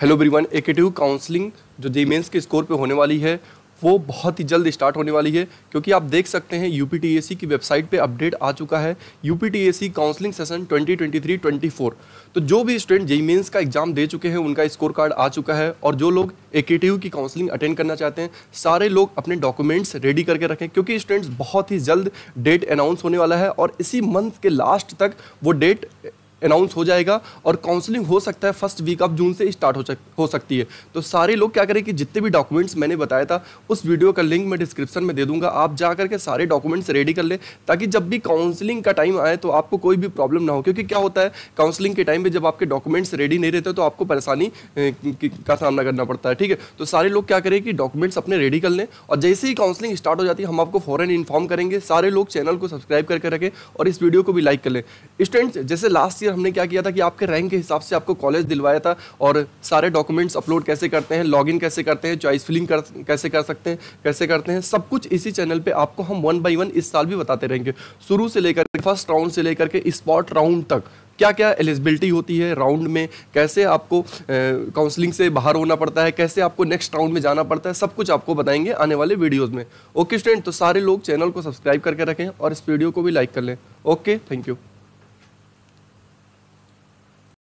hello everyone एकेटिव counselling जो जे mains के score पे होने वाली है वो बहुत ही जल्द स्टार्ट होने वाली है क्योंकि आप देख सकते हैं यू की वेबसाइट पे अपडेट आ चुका है यू काउंसलिंग सेशन 2023-24 तो जो भी स्टूडेंट जेई मेन्स का एग्जाम दे चुके हैं उनका स्कोर कार्ड आ चुका है और जो लोग ए की काउंसलिंग अटेंड करना चाहते हैं सारे लोग अपने डॉक्यूमेंट्स रेडी करके रखें क्योंकि स्टूडेंट्स बहुत ही जल्द डेट अनाउंस होने वाला है और इसी मंथ के लास्ट तक वो डेट अनाउंस हो जाएगा और काउंसलिंग हो सकता है फर्स्ट वीक ऑफ जून से स्टार्ट हो हो सकती है तो सारे लोग क्या करें कि जितने भी डॉक्यूमेंट्स मैंने बताया था उस वीडियो का लिंक मैं डिस्क्रिप्शन में दे दूंगा आप जा करके सारे डॉक्यूमेंट्स रेडी कर लें ताकि जब भी काउंसलिंग का टाइम आए तो आपको कोई भी प्रॉब्लम ना हो क्योंकि क्या होता है काउंसलिंग के टाइम में जब आपके डॉक्यूमेंट्स रेडी नहीं रहते तो आपको परेशानी का सामना करना पड़ता है ठीक है तो सारे लोग क्या करें कि डॉक्यूमेंट्स अपने रेडी कर लें और जैसे ही काउंसलिंग स्टार्ट हो जाती है हम आपको फॉरन इन्फॉर्म करेंगे सारे लोग चैनल को सब्सक्राइब करके रखें और इस वीडियो को भी लाइक कर लें स्टूडेंट्स जैसे लास्ट ईयर हमने क्या किया था कि आपके रैंक के हिसाब से आपको कॉलेज दिलवाया था और सारे डॉक्यूमेंट्स अपलोड कैसे करते हैं लॉगिन कैसे करते हैं चॉइस फिलिंग कर कैसे कर सकते हैं कैसे करते हैं सब कुछ इसी चैनल पर आपको हम वन बाई वन इस साल भी बताते रहेंगे शुरू से लेकर फर्स्ट राउंड से लेकर के स्पॉट राउंड तक क्या क्या एलिजिबिलिटी होती है राउंड में कैसे आपको काउंसलिंग से बाहर होना पड़ता है कैसे आपको नेक्स्ट राउंड में जाना पड़ता है सब कुछ आपको बताएंगे आने वाले वीडियोस में ओके स्टूडेंट तो सारे लोग चैनल को सब्सक्राइब करके रखें और इस वीडियो को भी लाइक कर लें ओके थैंक यू